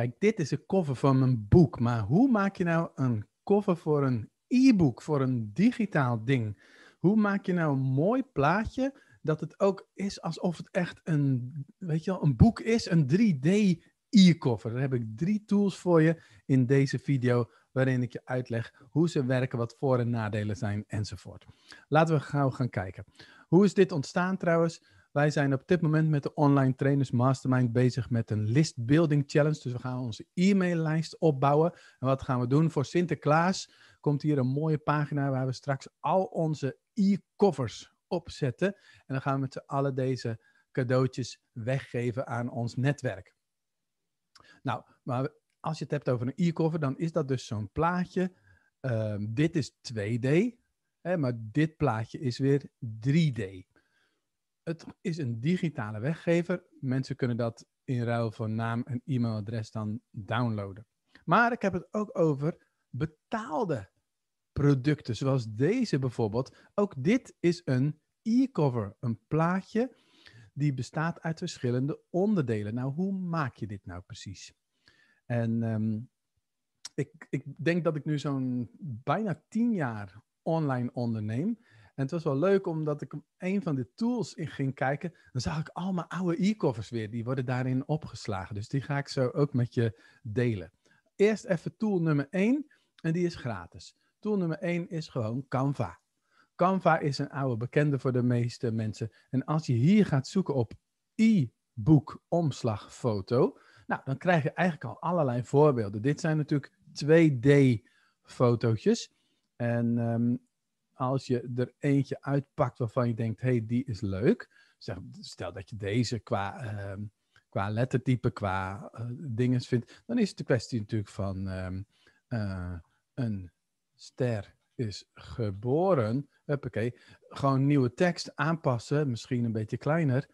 Kijk, dit is een cover van mijn boek. Maar hoe maak je nou een cover voor een e-book, voor een digitaal ding? Hoe maak je nou een mooi plaatje dat het ook is alsof het echt een, weet je wel, een boek is, een 3D e-cover? Daar heb ik drie tools voor je in deze video waarin ik je uitleg hoe ze werken, wat voor- en nadelen zijn enzovoort. Laten we gauw gaan kijken. Hoe is dit ontstaan trouwens? Wij zijn op dit moment met de Online Trainers Mastermind bezig met een list building challenge. Dus we gaan onze e-maillijst opbouwen. En wat gaan we doen? Voor Sinterklaas komt hier een mooie pagina waar we straks al onze e-covers opzetten. En dan gaan we met z'n allen deze cadeautjes weggeven aan ons netwerk. Nou, maar als je het hebt over een e-cover, dan is dat dus zo'n plaatje. Ehm, dit is 2D, hè, maar dit plaatje is weer 3D. Het is een digitale weggever. Mensen kunnen dat in ruil voor naam en e-mailadres dan downloaden. Maar ik heb het ook over betaalde producten, zoals deze bijvoorbeeld. Ook dit is een e-cover, een plaatje die bestaat uit verschillende onderdelen. Nou, hoe maak je dit nou precies? En ehm, ik, ik denk dat ik nu zo'n bijna tien jaar online onderneem. En het was wel leuk omdat ik een van de tools in ging kijken. Dan zag ik al mijn oude e-covers weer. Die worden daarin opgeslagen. Dus die ga ik zo ook met je delen. Eerst even tool nummer 1. En die is gratis. Tool nummer 1 is gewoon Canva. Canva is een oude bekende voor de meeste mensen. En als je hier gaat zoeken op e-book omslagfoto. Nou, dan krijg je eigenlijk al allerlei voorbeelden. Dit zijn natuurlijk 2D fotootjes. En ehm, als je er eentje uitpakt waarvan je denkt, hey, die is leuk. Zeg, stel dat je deze qua, ehm, qua lettertype, qua uh, eh, dingen vindt. Dan is het de kwestie natuurlijk van ehm, eh, een ster is geboren. Huppakee. Gewoon nieuwe tekst aanpassen, misschien een beetje kleiner.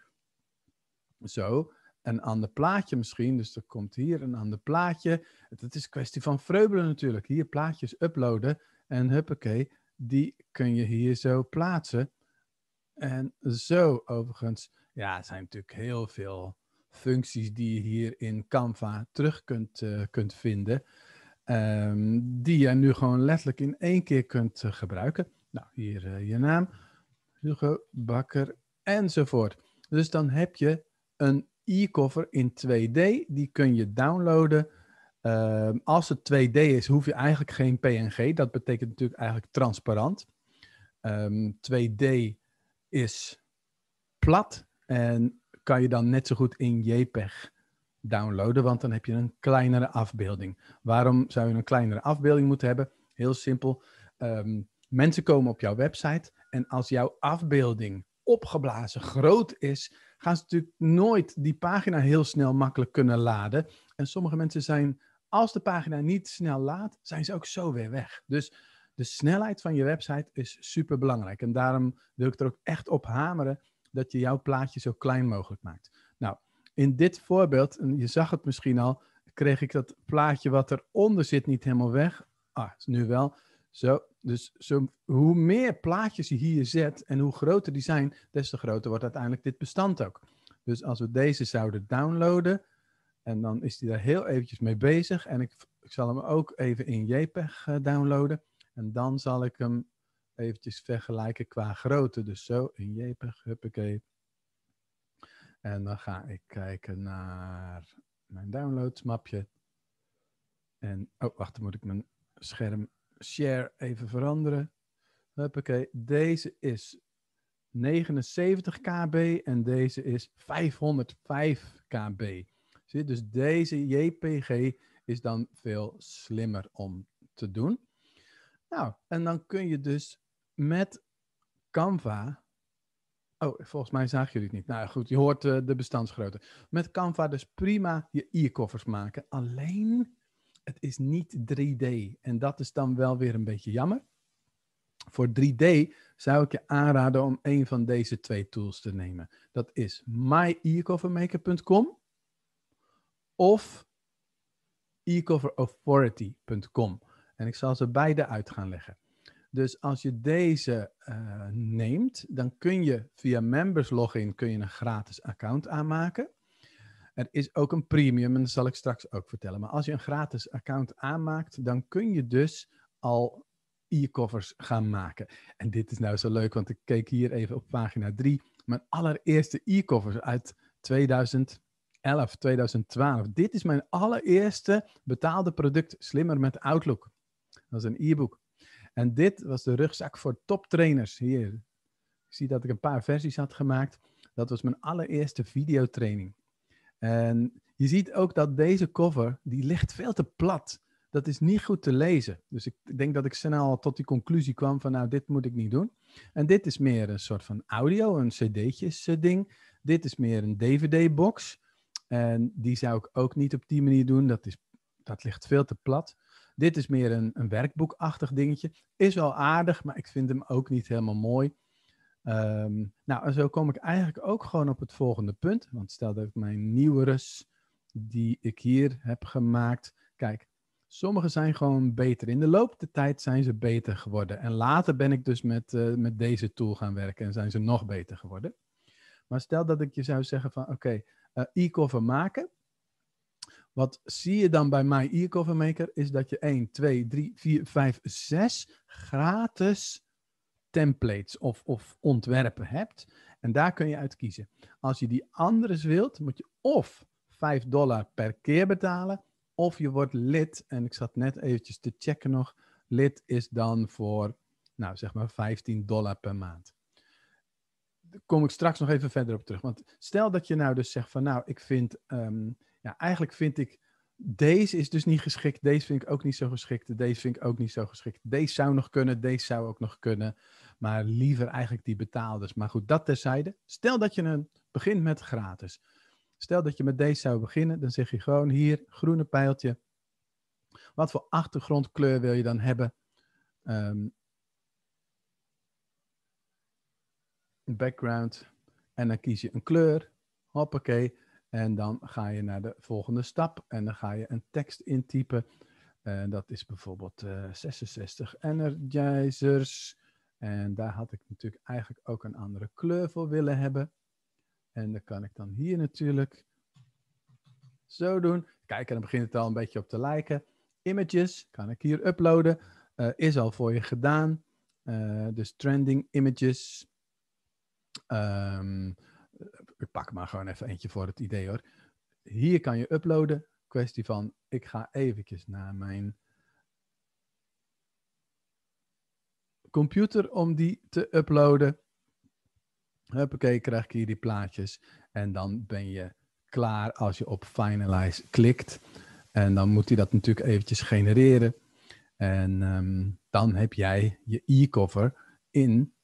Zo. Een ander plaatje misschien, dus er komt hier een ander plaatje. Het is een kwestie van vreubelen natuurlijk. Hier plaatjes uploaden en huppakee, die kun je hier zo plaatsen. En zo overigens, ja, er zijn natuurlijk heel veel functies die je hier in Canva terug kunt, eh, kunt vinden. Ehm, die je nu gewoon letterlijk in één keer kunt eh, gebruiken. Nou, hier eh, je naam, Hugo Bakker enzovoort. Dus dan heb je een e-cover in 2D, die kun je downloaden Ehm, als het 2D is, hoef je eigenlijk geen PNG. Dat betekent natuurlijk eigenlijk transparant. 2D ehm, is plat en kan je dan net zo goed in JPEG downloaden, want dan heb je een kleinere afbeelding. Waarom zou je een kleinere afbeelding moeten hebben? Heel simpel. Ehm, mensen komen op jouw website en als jouw afbeelding opgeblazen groot is, gaan ze natuurlijk nooit die pagina heel snel makkelijk kunnen laden. En sommige mensen zijn als de pagina niet snel laat, zijn ze ook zo weer weg. Dus de snelheid van je website is super belangrijk. En daarom wil ik er ook echt op hameren dat je jouw plaatje zo klein mogelijk maakt. Nou, in dit voorbeeld, en je zag het misschien al, kreeg ik dat plaatje wat eronder zit niet helemaal weg. Ah, is nu wel. Zo, dus zo, hoe meer plaatjes je hier zet en hoe groter die zijn, des te groter wordt uiteindelijk dit bestand ook. Dus als we deze zouden downloaden, en dan is hij daar heel eventjes mee bezig. En ik, ik zal hem ook even in JPEG eh, downloaden. En dan zal ik hem eventjes vergelijken qua grootte. Dus zo in JPEG, huppakee. En dan ga ik kijken naar mijn downloadsmapje. En, oh, wacht, dan moet ik mijn scherm share even veranderen. Huppakee, deze is 79 kb en deze is 505 kb. Zie Dus deze JPG is dan veel slimmer om te doen. Nou, en dan kun je dus met Canva. Oh, volgens mij zagen jullie het niet. Nou goed, je hoort eh, de bestandsgrootte. Met Canva dus prima je e-koffers maken. Alleen, het is niet 3D. En dat is dan wel weer een beetje jammer. Voor 3D zou ik je aanraden om een van deze twee tools te nemen. Dat is myecoffermaker.com of ecoverauthority.com. En ik zal ze beide uit gaan leggen. Dus als je deze eh, neemt, dan kun je via members login kun je een gratis account aanmaken. Er is ook een premium en dat zal ik straks ook vertellen. Maar als je een gratis account aanmaakt, dan kun je dus al e-covers gaan maken. En dit is nou zo leuk, want ik keek hier even op pagina 3. Mijn allereerste e-covers uit 2000. 11, 2012. Dit is mijn allereerste betaalde product, Slimmer met Outlook. Dat is een e-book. En dit was de rugzak voor toptrainers. Hier, ik zie dat ik een paar versies had gemaakt. Dat was mijn allereerste videotraining. En je ziet ook dat deze cover, die ligt veel te plat. Dat is niet goed te lezen. Dus ik denk dat ik snel tot die conclusie kwam van, nou, dit moet ik niet doen. En dit is meer een soort van audio, een cd'tjes eh, ding. Dit is meer een dvd-box. En die zou ik ook niet op die manier doen. Dat, is, dat ligt veel te plat. Dit is meer een, een werkboekachtig dingetje. Is wel aardig, maar ik vind hem ook niet helemaal mooi. Ehm, nou, en zo kom ik eigenlijk ook gewoon op het volgende punt. Want stel dat ik mijn nieuwe die ik hier heb gemaakt. Kijk, sommige zijn gewoon beter. In de loop der tijd zijn ze beter geworden. En later ben ik dus met, eh, met deze tool gaan werken en zijn ze nog beter geworden. Maar stel dat ik je zou zeggen van oké, eh, e-cover maken. Wat zie je dan bij My e-cover maker is dat je 1, 2, 3, 4, 5, 6 gratis templates of, of ontwerpen hebt. En daar kun je uit kiezen. Als je die anders wilt, moet je of 5 dollar per keer betalen. Of je wordt lid. En ik zat net eventjes te checken nog. Lid is dan voor, nou zeg maar, 15 dollar per maand kom ik straks nog even verder op terug. Want stel dat je nou dus zegt van nou, ik vind, ehm, ja, eigenlijk vind ik, deze is dus niet geschikt, deze vind ik ook niet zo geschikt, deze vind ik ook niet zo geschikt, deze zou nog kunnen, deze zou ook nog kunnen, maar liever eigenlijk die betaalders. Maar goed, dat terzijde. Stel dat je een, begint met gratis. Stel dat je met deze zou beginnen, dan zeg je gewoon hier, groene pijltje. Wat voor achtergrondkleur wil je dan hebben? Um, background. En dan kies je een kleur. Hoppakee. En dan ga je naar de volgende stap. En dan ga je een tekst intypen. En eh, dat is bijvoorbeeld 66 eh, energizers. En daar had ik natuurlijk eigenlijk ook een andere kleur voor willen hebben. En dan kan ik dan hier natuurlijk zo doen. Kijk, dan begint het al een beetje op te lijken. Images kan ik hier uploaden. Eh, is al voor je gedaan. dus trending images. Ehm, ik pak maar gewoon even eentje voor het idee hoor. Hier kan je uploaden. Kwestie van, ik ga eventjes naar mijn computer om die te uploaden. Huppakee, krijg ik hier die plaatjes. En dan ben je klaar als je op Finalize klikt. En dan moet hij dat natuurlijk eventjes genereren. En ehm, dan heb jij je e-cover in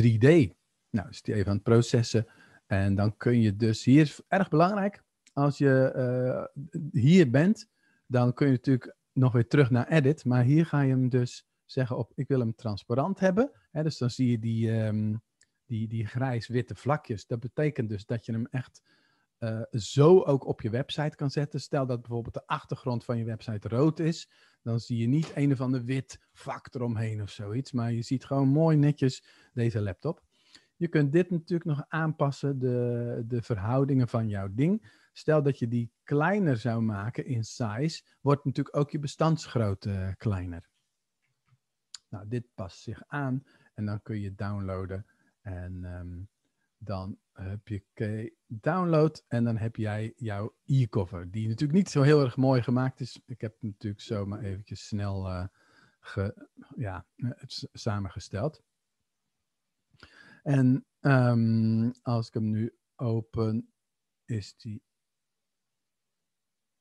3D. Nou, is die even aan het processen. En dan kun je dus, hier is erg belangrijk, als je eh, hier bent, dan kun je natuurlijk nog weer terug naar edit. Maar hier ga je hem dus zeggen op, ik wil hem transparant hebben. Hè, dus dan zie je die, ehm, die, die grijs-witte vlakjes. Dat betekent dus dat je hem echt eh, zo ook op je website kan zetten. Stel dat bijvoorbeeld de achtergrond van je website rood is, dan zie je niet een of ander wit vak eromheen of zoiets. Maar je ziet gewoon mooi netjes deze laptop. Je kunt dit natuurlijk nog aanpassen, de, de verhoudingen van jouw ding. Stel dat je die kleiner zou maken in size, wordt natuurlijk ook je bestandsgrootte eh, kleiner. Nou, dit past zich aan en dan kun je downloaden. En ehm, dan heb je download en dan heb jij jouw e-cover. Die natuurlijk niet zo heel erg mooi gemaakt is. Ik heb het natuurlijk zomaar eventjes snel eh, ja, eh, samengesteld. En ehm, als ik hem nu open, is die.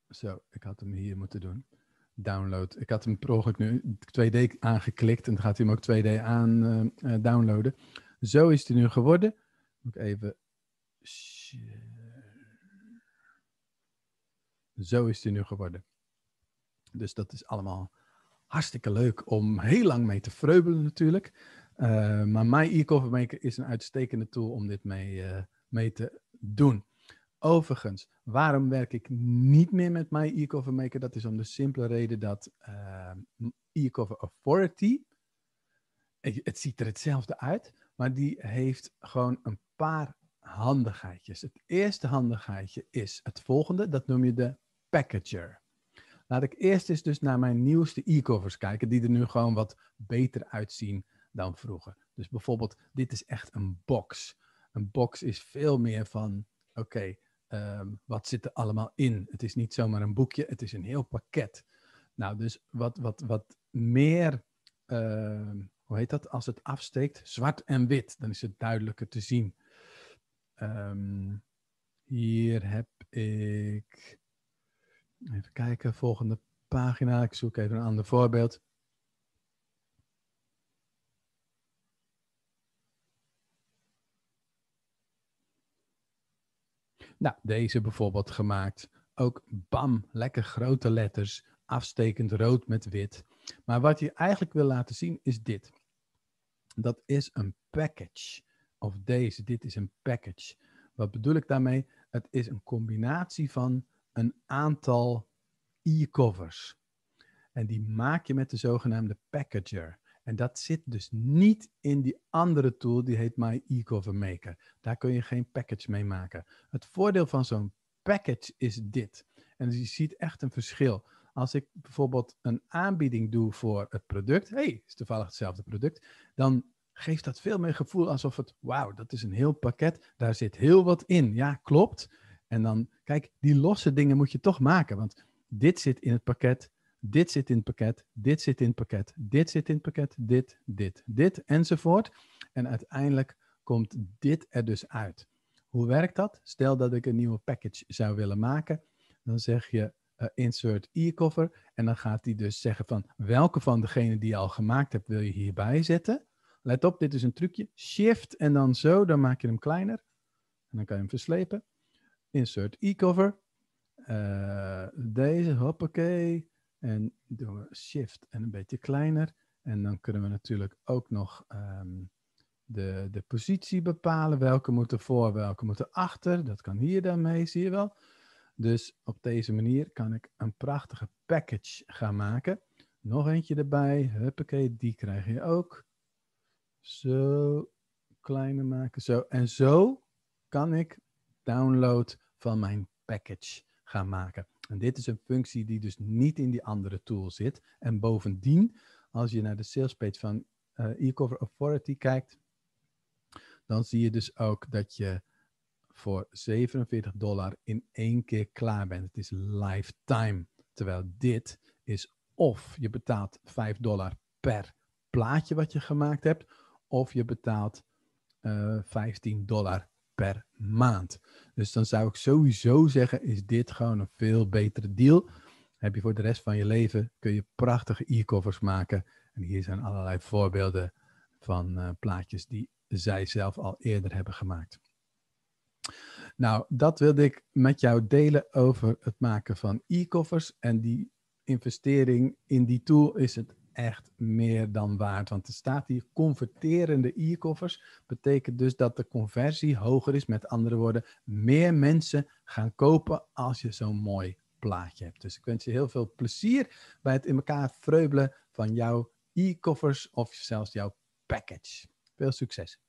Zo, ik had hem hier moeten doen. Download. Ik had hem per ongeluk nu 2D aangeklikt en dan gaat hij hem ook 2D aan eh, eh, downloaden. Zo is hij nu geworden. Moet ik even. Zo is hij nu geworden. Dus dat is allemaal hartstikke leuk om heel lang mee te freubelen natuurlijk. Eh, maar mijn e-coffee maker is een uitstekende tool om dit mee, eh, mee te doen. Overigens, waarom werk ik niet meer met mijn e-cover maker? Dat is om de simpele reden dat eh, e-cover authority, het ziet er hetzelfde uit, maar die heeft gewoon een paar handigheidjes. Het eerste handigheidje is het volgende, dat noem je de packager. Laat ik eerst eens dus naar mijn nieuwste e-covers kijken, die er nu gewoon wat beter uitzien dan vroeger. Dus bijvoorbeeld, dit is echt een box. Een box is veel meer van, oké, ehm, wat zit er allemaal in? Het is niet zomaar een boekje, het is een heel pakket. Nou, dus wat, wat, wat meer, ehm, hoe heet dat, als het afsteekt, zwart en wit, dan is het duidelijker te zien. Ehm, hier heb ik, even kijken, volgende pagina. Ik zoek even een ander voorbeeld. Nou, deze bijvoorbeeld gemaakt. Ook bam, lekker grote letters, afstekend rood met wit. Maar wat je eigenlijk wil laten zien is dit. Dat is een package. Of deze, dit is een package. Wat bedoel ik daarmee? Het is een combinatie van een aantal e-covers. En die maak je met de zogenaamde packager. En dat zit dus niet in die andere tool die heet My e Maker. Daar kun je geen package mee maken. Het voordeel van zo'n package is dit. En je ziet echt een verschil. Als ik bijvoorbeeld een aanbieding doe voor het product, hey, het is toevallig hetzelfde product, dan geeft dat veel meer gevoel alsof het, wauw, dat is een heel pakket, daar zit heel wat in. Ja, klopt. En dan, kijk, die losse dingen moet je toch maken, want dit zit in het pakket, dit zit in het pakket, dit zit in het pakket, dit zit in het pakket, dit, dit, dit enzovoort. En uiteindelijk komt dit er dus uit. Hoe werkt dat? Stel dat ik een nieuwe package zou willen maken, dan zeg je eh, insert e-cover en dan gaat hij dus zeggen van welke van degene die je al gemaakt hebt wil je hierbij zetten. Let op, dit is een trucje. Shift en dan zo, dan maak je hem kleiner. En dan kan je hem verslepen. Insert e-cover. Uh, deze, hoppakee. En door shift en een beetje kleiner. En dan kunnen we natuurlijk ook nog ehm, de, de positie bepalen. Welke moeten voor, welke moeten achter. Dat kan hier daarmee, zie je wel. Dus op deze manier kan ik een prachtige package gaan maken. Nog eentje erbij. Huppakee, die krijg je ook. Zo kleiner maken. Zo. En zo kan ik download van mijn package gaan maken. En dit is een functie die dus niet in die andere tool zit. En bovendien, als je naar de sales page van uh, eCover Authority kijkt, dan zie je dus ook dat je voor 47 dollar in één keer klaar bent. Het is lifetime. Terwijl dit is of je betaalt 5 dollar per plaatje wat je gemaakt hebt, of je betaalt 15 eh, dollar per maand. Dus dan zou ik sowieso zeggen, is dit gewoon een veel betere deal. Heb je voor de rest van je leven, kun je prachtige e-covers maken. En hier zijn allerlei voorbeelden van eh, plaatjes die zij zelf al eerder hebben gemaakt. Nou, dat wilde ik met jou delen over het maken van e-covers. En die investering in die tool is het echt meer dan waard. Want er staat hier converterende e-koffers. Betekent dus dat de conversie hoger is. Met andere woorden, meer mensen gaan kopen als je zo'n mooi plaatje hebt. Dus ik wens je heel veel plezier bij het in elkaar vreubelen van jouw e-koffers of zelfs jouw package. Veel succes!